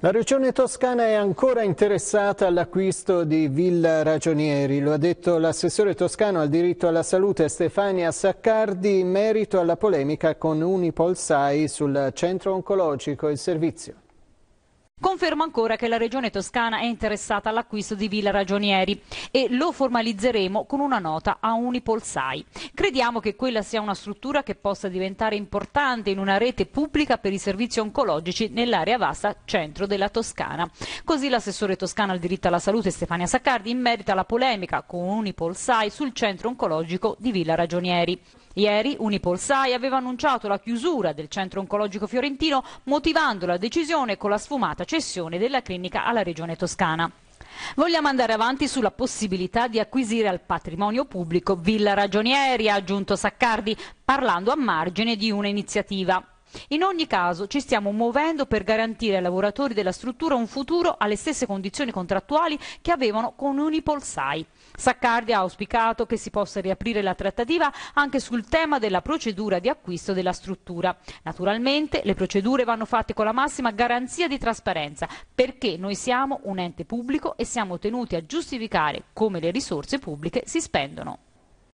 La regione toscana è ancora interessata all'acquisto di Villa Ragionieri, lo ha detto l'assessore toscano al diritto alla salute Stefania Saccardi in merito alla polemica con Unipolsai sul centro oncologico e il servizio. Confermo ancora che la Regione Toscana è interessata all'acquisto di Villa Ragionieri e lo formalizzeremo con una nota a Unipolsai. Crediamo che quella sia una struttura che possa diventare importante in una rete pubblica per i servizi oncologici nell'area vasta centro della Toscana. Così l'assessore toscana al diritto alla salute Stefania Saccardi in merito alla polemica con Unipolsai sul centro oncologico di Villa Ragionieri. Ieri Unipolsai aveva annunciato la chiusura del centro oncologico fiorentino motivando la decisione con la sfumata cessione della clinica alla regione toscana. Vogliamo andare avanti sulla possibilità di acquisire al patrimonio pubblico Villa Ragionieri, ha aggiunto Saccardi, parlando a margine di un'iniziativa. In ogni caso ci stiamo muovendo per garantire ai lavoratori della struttura un futuro alle stesse condizioni contrattuali che avevano con Unipolsai. Saccardi ha auspicato che si possa riaprire la trattativa anche sul tema della procedura di acquisto della struttura. Naturalmente le procedure vanno fatte con la massima garanzia di trasparenza perché noi siamo un ente pubblico e siamo tenuti a giustificare come le risorse pubbliche si spendono.